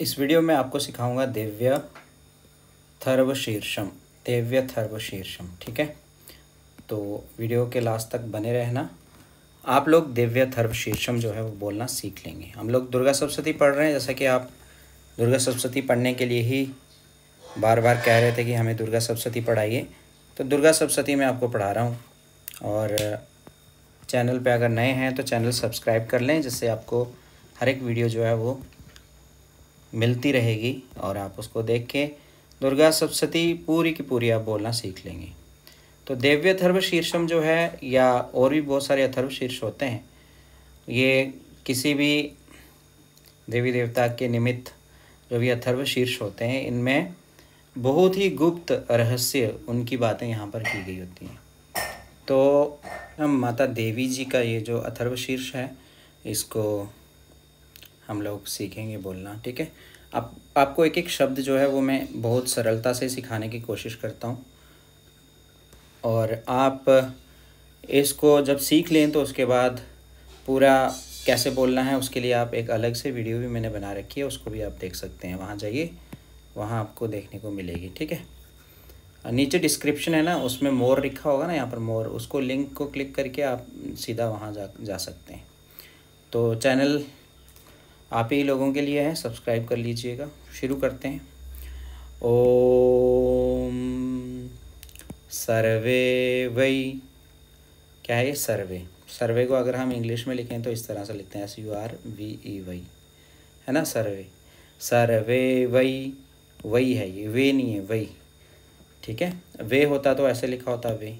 इस वीडियो में आपको सिखाऊंगा दिव्य देव्य थर्व शीर्षम ठीक है तो वीडियो के लास्ट तक बने रहना आप लोग थर्व शीर्षम जो है वो बोलना सीख लेंगे हम लोग दुर्गा सप्तती पढ़ रहे हैं जैसा कि आप दुर्गा सप्तती पढ़ने के लिए ही बार बार कह रहे थे कि हमें दुर्गा सप्तती पढ़ाइए तो दुर्गा सप्तती मैं आपको पढ़ा रहा हूँ और चैनल पे अगर नए हैं तो चैनल सब्सक्राइब कर लें जिससे आपको हर एक वीडियो जो है वो मिलती रहेगी और आप उसको देख के दुर्गा सप्तशती पूरी की पूरी आप बोलना सीख लेंगे तो देव्य अथर्व शीर्षम जो है या और भी बहुत सारे अथर्व शीर्ष होते हैं ये किसी भी देवी देवता के निमित्त जो भी अथर्व शीर्ष होते हैं इनमें बहुत ही गुप्त रहस्य उनकी बातें यहाँ पर की गई होती हैं तो हम माता देवी जी का ये जो अथर्व शीर्ष है इसको हम लोग सीखेंगे बोलना ठीक है आप आपको एक एक शब्द जो है वो मैं बहुत सरलता से सिखाने की कोशिश करता हूँ और आप इसको जब सीख लें तो उसके बाद पूरा कैसे बोलना है उसके लिए आप एक अलग से वीडियो भी मैंने बना रखी है उसको भी आप देख सकते हैं वहाँ जाइए वहाँ आपको देखने को मिलेगी ठीक है नीचे डिस्क्रिप्शन है ना उसमें मोर लिखा होगा ना यहाँ पर मोर उसको लिंक को क्लिक करके आप सीधा वहाँ जा जा सकते हैं तो चैनल आप ही लोगों के लिए है सब्सक्राइब कर लीजिएगा शुरू करते हैं ओम सर्वे वही क्या है ये सर्वे सर्वे को अगर हम इंग्लिश में लिखें तो इस तरह से लिखते हैं S U R V E वही है ना सर्वे सर्वे वही वही है ये वे नहीं है वही ठीक है वे होता तो ऐसे लिखा होता वे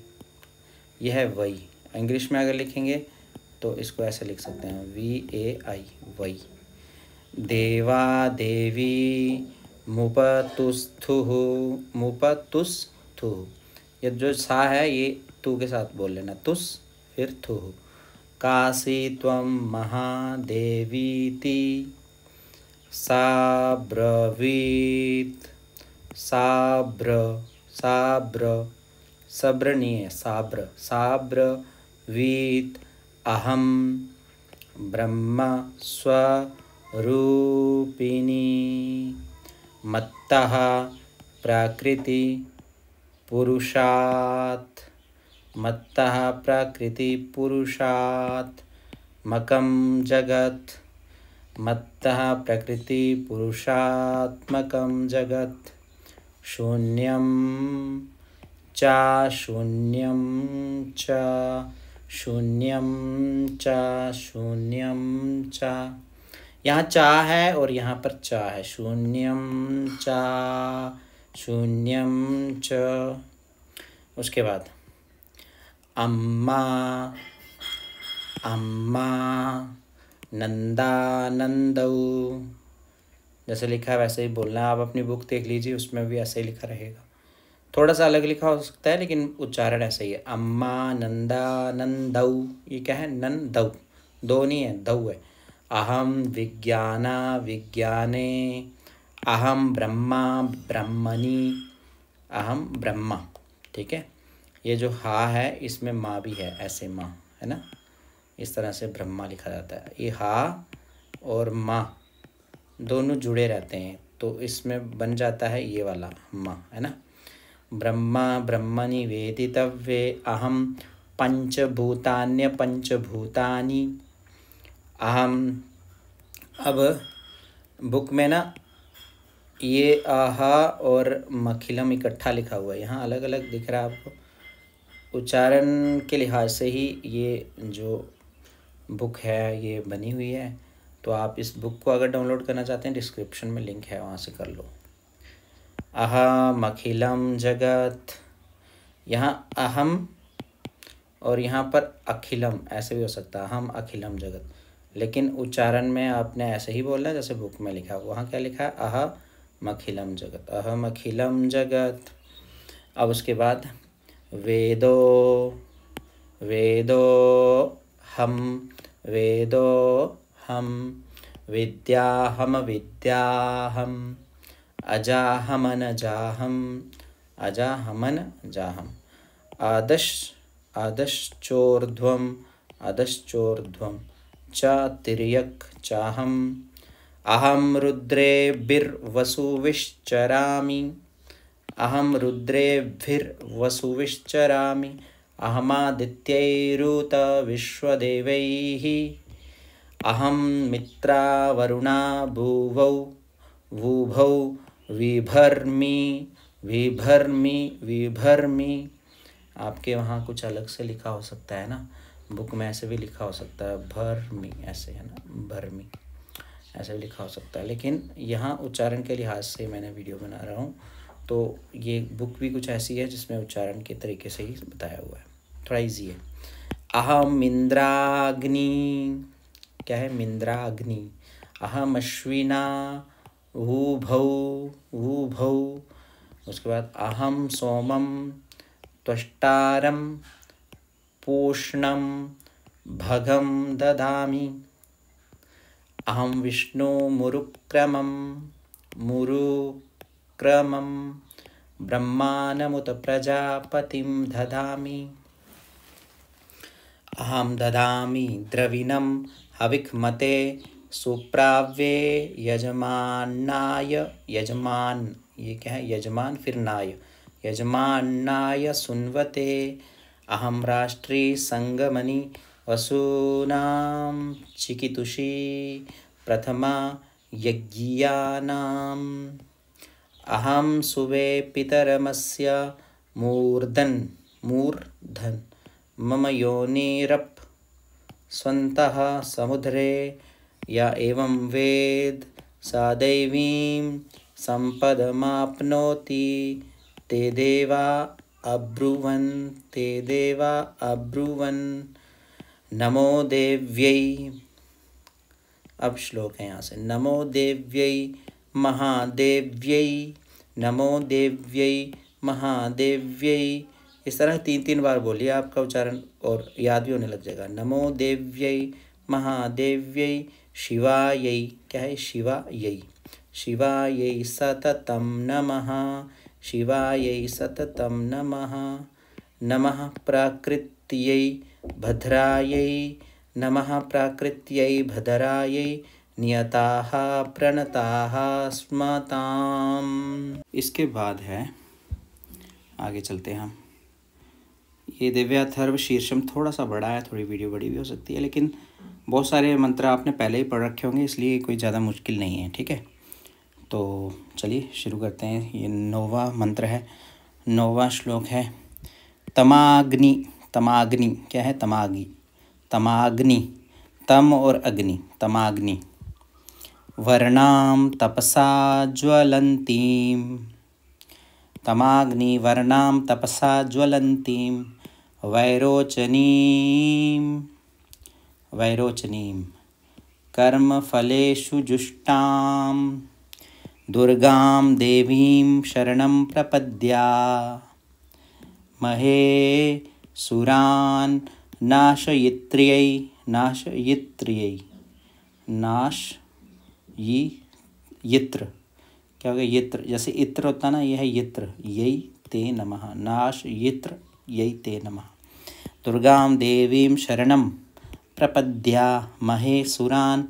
ये है वही इंग्लिश में अगर लिखेंगे तो इसको ऐसे लिख सकते हैं वी ए आई वही देवा देवी मुपतुस्थु मुपतुस्थु ये जो सा है ये तू के साथ बोल लेना तुस फिर थुः काशी तम महादेवी ती साब्रवीत साब्र साब्र सब्रनीय साब्र साब्र वीत अहम ब्रह्म स्व रूपिणी मत्तः प्रकृति पुरुषात् मत्तः प्रकृति पुरुषात् मकं जगत् मत्तः प्रकृति पुरुषात्मकं जगत् शून्यं च शून्यं च शून्यं च शून्यं च यहाँ चा है और यहाँ पर चा है शून्यम चा शून्यम च उसके बाद अम्मा अम्मा नंदा नंदऊ जैसे लिखा है वैसे ही बोलना है आप अपनी बुक देख लीजिए उसमें भी ऐसे ही लिखा रहेगा थोड़ा सा अलग लिखा हो सकता है लेकिन उच्चारण ऐसा ही है अम्मा नंदा नंदऊ ये क्या है नंदौ दो नहीं है दऊ है अहम विज्ञान विज्ञाने अहम ब्रह्मा ब्रह्मणि अहम ब्रह्मा ठीक है ये जो हा है इसमें माँ भी है ऐसे माँ है ना इस तरह से ब्रह्मा लिखा जाता है ये हा और माँ दोनों जुड़े रहते हैं तो इसमें बन जाता है ये वाला माँ है ना ब्रह्मा ब्रह्मनि वेदितव्य अहम पंचभूतान्य पंचभूतानी अहम अब बुक में ना ये आहा और मखिलम इकट्ठा लिखा हुआ है यहाँ अलग अलग दिख रहा है आपको उच्चारण के लिहाज से ही ये जो बुक है ये बनी हुई है तो आप इस बुक को अगर डाउनलोड करना चाहते हैं डिस्क्रिप्शन में लिंक है वहाँ से कर लो आहा मखिलम जगत यहाँ अहम और यहाँ पर अखिलम ऐसे भी हो सकता है अहम अखिलम जगत लेकिन उच्चारण में आपने ऐसे ही बोला जैसे बुक में लिखा वहाँ क्या लिखा है अह मखिलम जगत अह मखिलम जगत अब उसके बाद वेदो वेदो हम वेदो हम विद्या हम विद्या हम अजा हमन जा हम आदश आदश्चोर्ध्वम आदश्चोर्ध्वम च तिर्यक् चाहम् अहं रुद्रेभिर्वसुविश्चरामि अहं रुद्रेभिर्वसुविश्चरामि अहमादित्यैरुत विश्वदेवैः मित्रा वरुणा भूवौ भूभौ विभर्मि विभर्मि विभर्मि आपके वहाँ कुछ अलग से लिखा हो सकता है ना बुक में ऐसे भी लिखा हो सकता है भरमी ऐसे है ना भरमी ऐसे भी लिखा हो सकता है लेकिन यहाँ उच्चारण के लिहाज से मैंने वीडियो बना रहा हूँ तो ये बुक भी कुछ ऐसी है जिसमें उच्चारण के तरीके से ही बताया हुआ है थोड़ा इजी है अहम इंद्राग्नि क्या है मिंद्राग्नि अहम अश्विना वो भऊ उसके बाद अहम सोमम त्वष्टारम भगम दधा अहम विष्णु मुरुक्रम मुरुक्रमं ब्रह्मत प्रजापति दधा अहम ददामि द्रविणं हविखमते सुप्राव्ये यजमानाय यजमान ये क्या है यजमान फिर नाय यजमानाय सुन्वते अहं राष्ट्रिसङ्गमनिवसूनां चिकितुषी प्रथमा यज्ञयानाम् अहं सुवेपितरमस्य मूर्धन् मूर्धन् मम योनिरप् स्वन्तः समुद्रे या एवं वेद् सा सम्पदमाप्नोति ते देवा अब्रुवन् ते देवा अब्रुवन् नमो देव्यै अब श्लोक है यहाँ से नमो देव्यै महादेव्यै नमो देव्यै महादेव्यै इस तरह तीन तीन बार बोलिए आपका उच्चारण और याद भी होने लग जाएगा नमो देव्यै महादेव्यै शिवायै क्या है शिवायै शिवायै सततम नमः शिवाय सतत नम नम प्राकृत भद्राय नम प्राकृत भद्राय नियता प्रणता स्मता इसके बाद है आगे चलते हैं हम ये दिव्याथर्व शीर्षम थोड़ा सा बड़ा है थोड़ी वीडियो बड़ी भी हो सकती है लेकिन बहुत सारे मंत्र आपने पहले ही पढ़ रखे होंगे इसलिए कोई ज़्यादा मुश्किल नहीं है ठीक है तो चलिए शुरू करते हैं ये नौवा मंत्र है नौवा श्लोक है तमाग्नि तमाग्नि क्या है तमागी तमाग्नि तम और अग्नि तमाग्नि वर्णाम तपसा ज्वलंतीम तमाग्नि वर्णाम तपसा ज्वलंतीम वैरोचनीम वैरोचनीम कर्म फलेशु जुष्टाम दुर्गा देवीं शरण प्रपद्या महे सुरान् नाशयित्रिय नाशयित्र्यै नाश यी यित्र क्या होगा यित्र जैसे इत्र होता ना यह है यित्र यही ते नमः नाश यित्र यही ते नमः दुर्गां देवीं शरण प्रपद्या महे सुरान्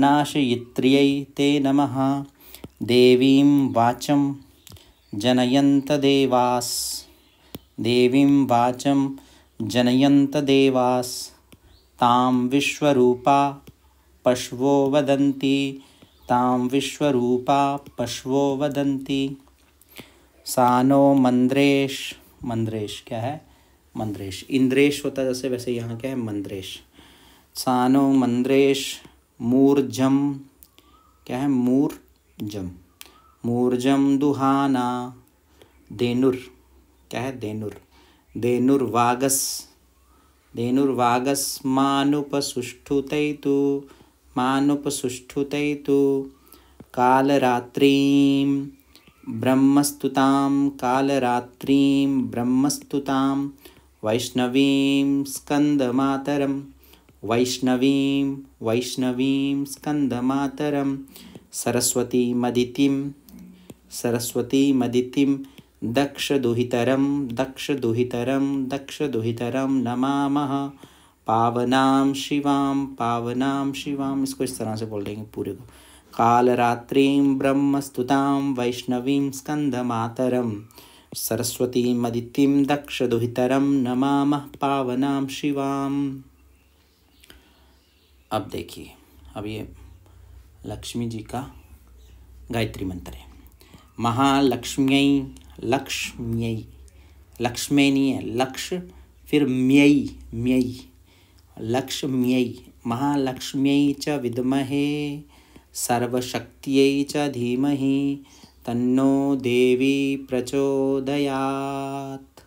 नाशयित्र्यै ते नमः देवीं जनयंत देवास देवीं जनयंत देवास ताम विश्वरूपा पशवो वदंती ताम विश्वरूपा पशवो वदंती सानो मंद्रेश मंद्रेश क्या है मंद्रेश इंद्रेश होता जैसे वैसे यहाँ क्या है मंद्रेश सानो मंद्रेश मूर्जम क्या है मूर जम मूर्जम दुहाना देनुर क्या है देनुर देनुर्वागस देनुर्वागस मानुपसुष्ठुतैतु मानुपसुष्ठुतैतु कालरात्रीं ब्रह्मस्तुतां कालरात्रीं ब्रह्मस्तुतां वैष्णवी स्कन्दमातरं वैष्णवीं वैष्णवीं स्कन्दमातरं सरस्वती मदितिम सरस्वती मदितिम दक्ष दुहितरम दक्ष दुहितरम दक्ष दुहितरम नमा पावनाम शिवाम पावनाम शिवाम इसको इस तरह से बोल देंगे पूरे को कालरात्रिं ब्रह्मस्तुतां वैष्णवीं स्कन्दमातरं दक्ष दक्षदुहितरं नमा पावनां शिवा अब देखिए अब ये लक्ष्मी जी का गायत्री मंत्र है महालक्ष्म्यई लक्ष्मी लक्ष्मेनी है लक्ष फिर म्यई म्यई लक्ष्मी महालक्ष्मी च विदमहे सर्वशक्त च धीमहि तन्नो देवी प्रचोदयात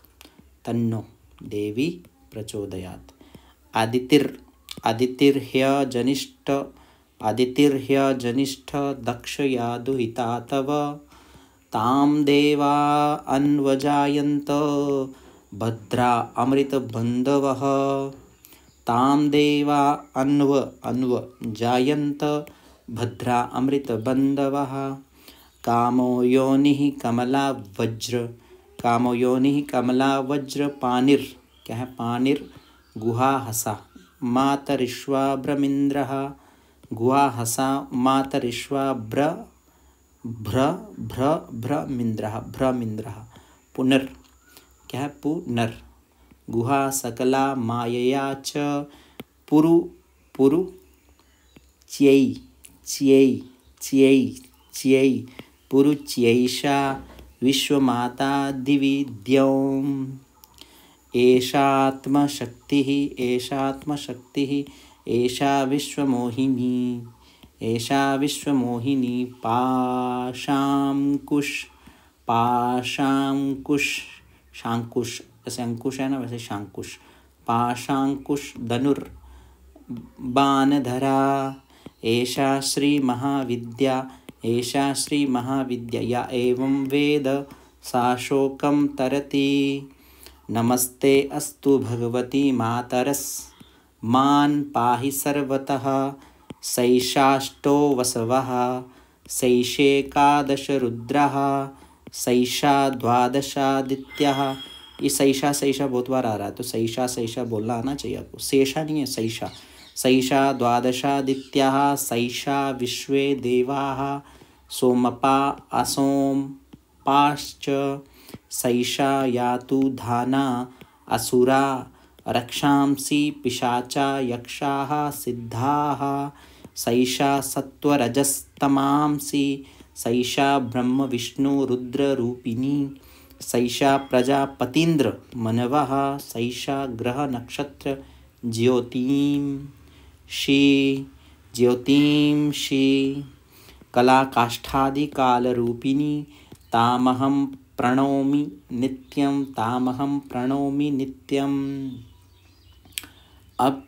तन्नो देवी प्रचोदयात् आदितिर आदितिर्ह्य जनिष्ठ अदितिर्ह्य अदितिह्यजनिष्ठदक्षया दुहिता तव तां देवा अन्वजायन्त भद्रा अमृतबन्धवः तां देवा अन्व अन्व जायन्त भद्रा अमृतबन्धवः कामो योनिः कमला वज्र कामो योनिः कमला वज्र पानिर् पानिर् कः वज्रपानिर्कः मातरिश्वा ब्रमिन्द्रः गुआ हसा मातरिश्वा ब्र भ्र भ्र भ्र मिंद्र भ्र मिंद्र पुनर् क्या है पुनर् गुहा सकला मायया च पुरु पुरु च्यई च्यई च्यई च्यई पुरु च्यईषा विश्वमाता दिवि द्यौम् एषात्मशक्ति एषात्मशक्ति एषा विश्वमोहिनी एषा विश्वमोहिनी पाशाङ्कुश् पाशाङ्कुश् शाङ्कुश अस्य न वस्य शाङ्कुश पाशाङ्कुश् बाणधरा एषा श्रीमहाविद्या एषा श्रीमहाविद्या या एवं वेद सा शोकं तरति नमस्ते अस्तु भगवती मातरस् मान पाहि सर्वतः सैषाष्टो सैषेकादश रुद्र सैषा द्वादशादित्यः ये सैषा सैषा बहुत बार आ रहा है तो सैषा सैषा बोलना आना चाहिए आपको शेषा नहीं है सैषा सैषा द्वादशादित्याः सैषा विश्वे देवा सोमपा असोम पाश्च सैषा तो धाना असुरा रक्षांसि पिशाचा यक्षाः सिद्धाः सैषा सत्त्वरजस्तमांसि सैषा ब्रह्मविष्णुरुद्ररूपिणी सैषा प्रजापतीन्द्रमनवः सैषा ग्रहनक्षत्रज्योतीं शी ज्योतिं श्री कलाकाष्ठादिकालरूपिणी तामहं प्रणौमि नित्यं तामहं प्रणोमि नित्यम् अब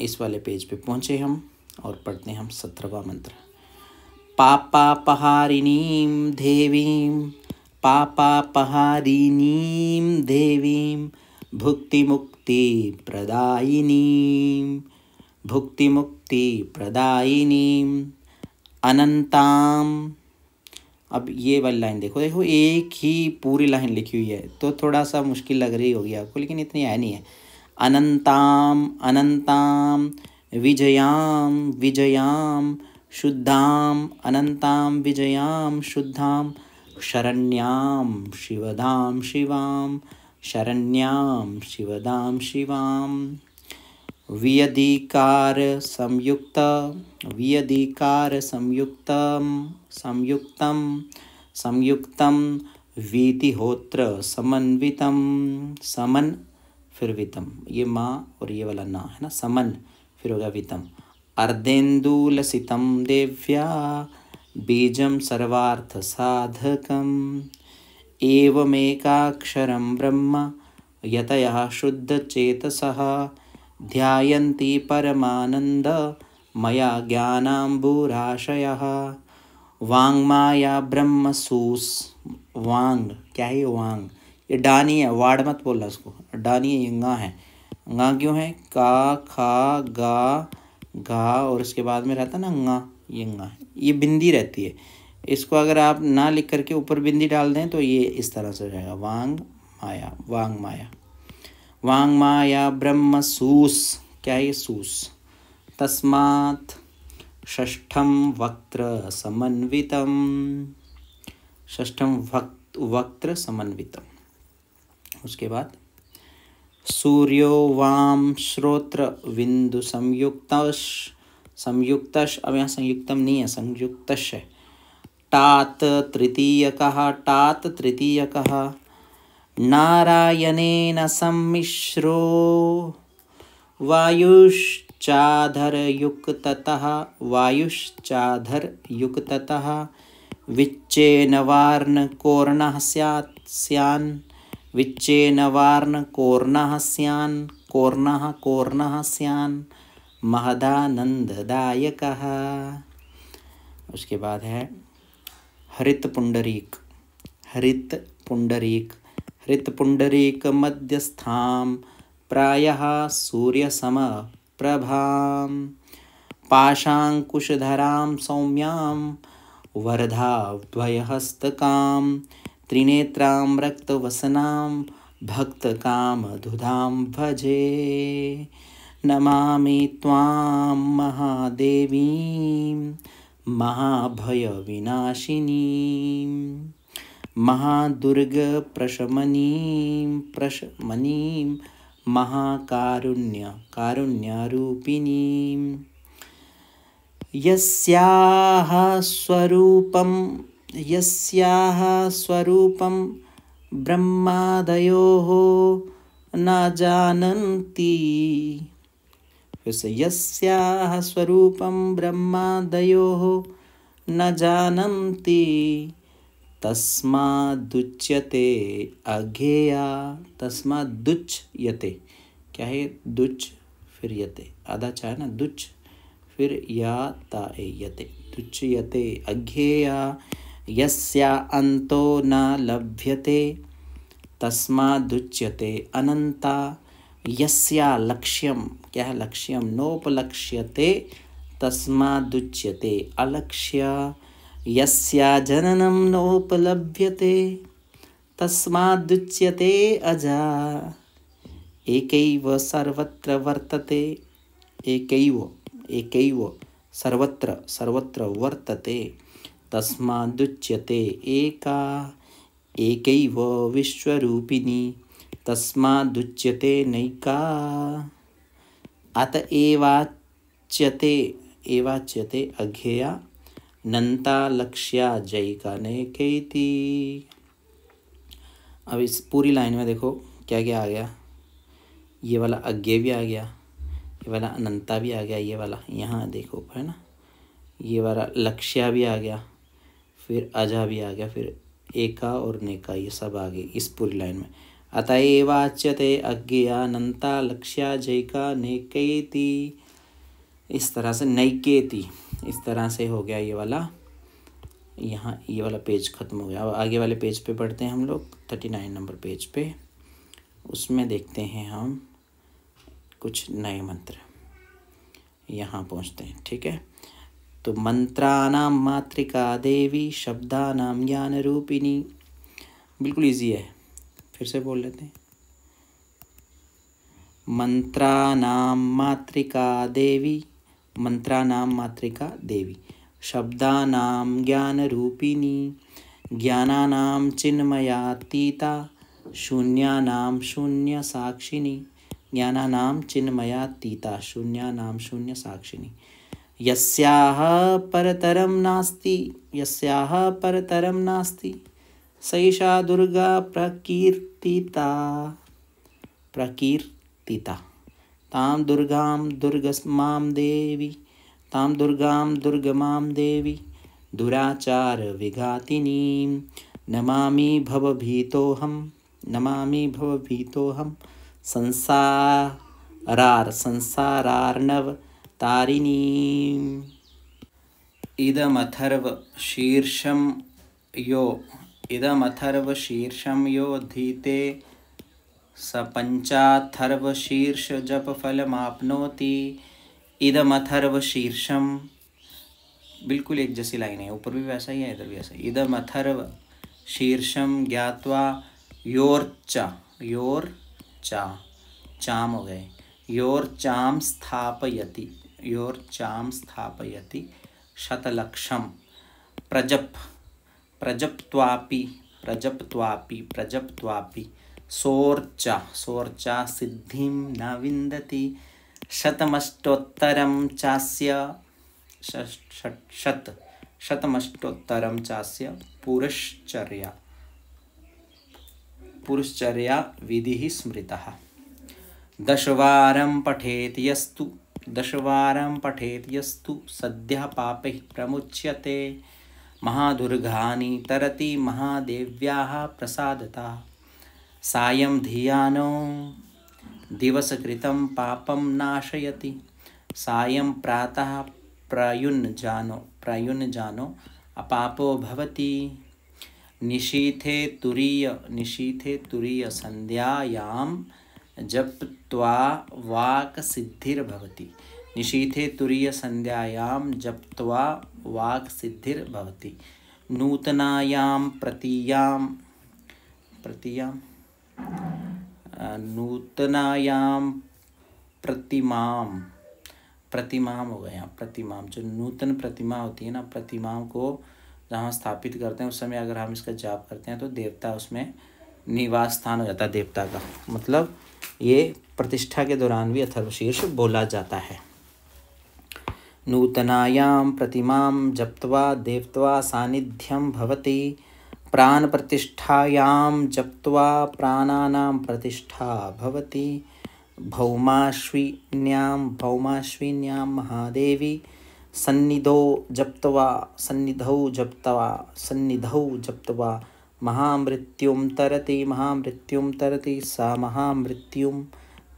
इस वाले पेज पे पहुँचे हम और पढ़ते हैं हम सत्रहवा मंत्र पापा पहारिणीम देवीम पापा पहारिणीम देवीम भुक्ति मुक्ति प्रदायिनीम भुक्ति मुक्ति प्रदायिनीम अनंताम अब ये वाली लाइन देखो देखो एक ही पूरी लाइन लिखी हुई है तो थोड़ा सा मुश्किल लग रही होगी आपको लेकिन इतनी है नहीं है अनन्ताम् अनन्तां विजयां विजयां शुद्धाम् अनन्तां विजयां शुद्धां शरण्यां शिवदां शिवां शरण्यां शिवदां संयुक्त वियधिकारसंयुक्त संयुक्त संयुक्तं संयुक्तं वीतिहोत्र समन्वितं समन् फिर वितम ये मा वाला ना है ना समन न वितम वितम अर्धेन्दुलसितं देव्या बीजम बीजं साधकम एवमेकाक्षरं ब्रह्म शुद्ध शुद्धचेतसः ध्यायन्ति परमानन्द मया ज्ञानाम्बुराशयः वांग माया वांग क्या है वांग ये डानी है वाड़ मत बोलना उसको डानी है ये गा है गा क्यों है का खा गा गा और इसके बाद में रहता ना गा ये गा ये बिंदी रहती है इसको अगर आप ना लिख करके ऊपर बिंदी डाल दें तो ये इस तरह से हो जाएगा वांग माया वांग माया वांग माया ब्रह्म सूस क्या है ये सूस तस्मात षष्ठम वक्त्र समन्वितम षष्ठम वक्त वक्त्र समन्वितम उसके बाद सूर्यो वाम श्रोत्र बिंदु संयुक्त संयुक्त अब यहाँ संयुक्तम नहीं है संयुक्त है टात तृतीय कहा टात तृतीय कहा नारायणेन सम्मिश्रो वायुश्चाधर युक्त विच्चे वार्णकोर्णः कोर्ण सैन विच्चेन वार्न कोर्णः स्यान् कोर्णः कोर्णः स्यान् महदानंददायकः उसके बाद है हरित पुंडरीक हरित पुंडरीक हृत पुंडरीक मध्यस्थाम प्रायः सूर्यसम प्रभाम पाशाकुशधरां सौम्यां वरधाद्वयहस्तकां त्रिनेत्रां रक्तवसनां भक्तकामधुधां भजे नमामि त्वां महादेवीं महाभयविनाशिनीं महादुर्गप्रशमनीं प्रशमनीं महाकारुण्यकारुण्यारूपिणीं यस्याः स्वरूपं यस्याः स्वरूपं ब्रह्मादयोः न जानन्ति यस्याः स्वरूपं ब्रह्मादयोः न जानन्ति तस्मादुच्यते अज्ञेया तस्मादुच्यते क्या है दुच फिर यते आधा चाहे ना दुच फिर या ता यते दुच्यते अज्ञेया यो न लभ्यते तस्मादुच्यते अनंता यस्या लक्ष्यम क्या है लक्ष्यम नोपलक्ष्यते अलक्ष्य यस्या जननम नोपलभ्यते तस्मादुच्यते अजा सर्वत्र वर्तते एक एक सर्वत्र सर्वत्र वर्तते तस्मादुच्यते एका एकैव विश्वरूपिणी नैका अत एवाच्यते एवाच्यते लक्ष्या नंतालक्ष्या जयिका नैकैति अब इस पूरी लाइन में देखो क्या क्या आ गया ये वाला अज्ञे भी आ गया ये वाला अनंता भी आ गया ये वाला यहाँ देखो है ना ये वाला लक्ष्या भी आ गया फिर अजा भी आ गया फिर एका और नेका ये सब आ गए इस पूरी लाइन में अतएवाच्यते नंता लक्ष्या जयका नैकेति इस तरह से नैकेति इस तरह से हो गया ये वाला यहाँ ये वाला पेज ख़त्म हो गया अब आगे वाले पेज पे पढ़ते हैं हम लोग थर्टी नाइन नंबर पेज पे उसमें देखते हैं हम कुछ नए मंत्र यहाँ पहुँचते हैं ठीक है तो मंत्राणाम मातृका देवी शब्दानाम ज्ञान रूपिणी बिल्कुल इजी है फिर से बोल लेते हैं मंत्राणाम मातृका देवी मंत्राणाम मातृका देवी शब्दानाम ज्ञान रूपिणी ज्ञानानाम चिन्मयातीता शून्यानाम शून्य साक्षिणी ज्ञानानाम चिन्मयातीता शून्यानाम शून्य साक्षिणी यस्याह परतरं नास्ति यस्याह परतरं नास्ति सैषा दुर्गा प्रकीर्तिता प्रकीर्तिता तां दुर्गां दुर्गमां देवी तां दुर्गां दुर्गमां देवी दुराचारविघातिनीं नमामि भवभीतोऽहं नमामि भवभीतोऽहं संसार संसारार्णव तारिणी इदमथर्व शीर्षम यो इदमथर्व शीर्षम यो धीते पंचाथर्व शीर्ष जप फलमापनोति इदमथर्व शीर्षम बिल्कुल एक जैसी लाइन है ऊपर भी वैसा ही है इधर भी वैसा ही इदम अथर्व शीर्षम ज्ञातवा चा योर चा चाम हो गए योर चाम स्थापयति योर्चां स्थापयति शतलक्षं प्रजप प्रजप्त्वापि प्रजप्त्वापि प्रजप्त्वापि सोर्चा सोर्चा सिद्धि न विंदति शतमष्टोत्तरं चास्य षट् शतमष्टोत्तरं चास्य पुरुश्चर्या पुरुश्चर्या विधि स्मृतः दशवारं पठेत यस्तु दशवारं पठेत यस्तु सद्यः पापैः प्रमुच्यते महादुर्घानि तरति महादेव्याः प्रसादता सायं धियानो दिवसकृतं पापं नाशयति सायं प्रातः प्रयुन् जानो अपापो भवति निशीथे तुरीय निशीथे तुरीयसन्ध्यायां जप्वा वाक सिद्धिर्भवती निशीथे तुरीय संध्यायाम जप्वा वाक सिद्धिर्भवती नूतनायाम प्रतियाम प्रतियाम नूतनायाम प्रतिमाम प्रतिमाम हो गया प्रतिमाम जो नूतन प्रतिमा होती है ना प्रतिमाओं को जहाँ स्थापित करते हैं उस समय अगर हम इसका जाप करते हैं तो देवता उसमें निवास स्थान हो जाता है देवता का मतलब ये प्रतिष्ठा के दौरान भी अथर्वशीर्ष बोला जाता है नूतनायाम प्रतिमा जप्वा देवत्वा भवती प्राण प्रतिष्ठायाम जप्त्वा प्राणानां प्रतिष्ठा भवती भौमाश्विन्याम भौमाश्विन्याम महादेवी सन्निधो जप्त्वा सन्निधौ जप्तवा सन्निधौ जप्तवा महामृत्यु तरति महामृत्यु तरति सा महामृत्यु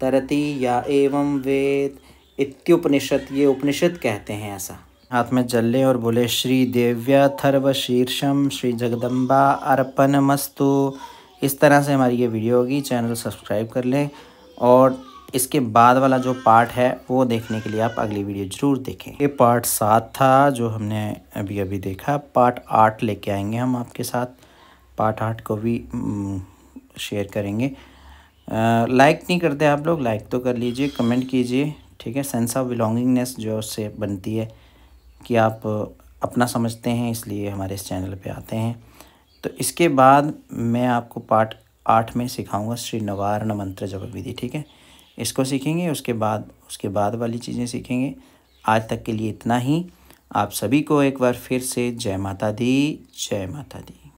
तरति या एवं वेद इत्युपनिषद ये उपनिषद कहते हैं ऐसा हाथ में जल्ले और बोले श्री देव्या थर्व शीर्षम श्री जगदम्बा अर्पण मस्तु इस तरह से हमारी ये वीडियो होगी चैनल सब्सक्राइब कर लें और इसके बाद वाला जो पार्ट है वो देखने के लिए आप अगली वीडियो ज़रूर देखें ये पार्ट सात था जो हमने अभी अभी देखा पार्ट आठ लेके आएंगे हम आपके साथ पार्ट आठ को भी शेयर करेंगे लाइक नहीं करते आप लोग लाइक तो कर लीजिए कमेंट कीजिए ठीक है सेंस ऑफ बिलोंगिंगनेस जो उससे बनती है कि आप अपना समझते हैं इसलिए हमारे इस चैनल पे आते हैं तो इसके बाद मैं आपको पार्ट आठ में सिखाऊंगा श्री नवारण मंत्र जब विधि ठीक है इसको सीखेंगे उसके बाद उसके बाद वाली चीज़ें सीखेंगे आज तक के लिए इतना ही आप सभी को एक बार फिर से जय माता दी जय माता दी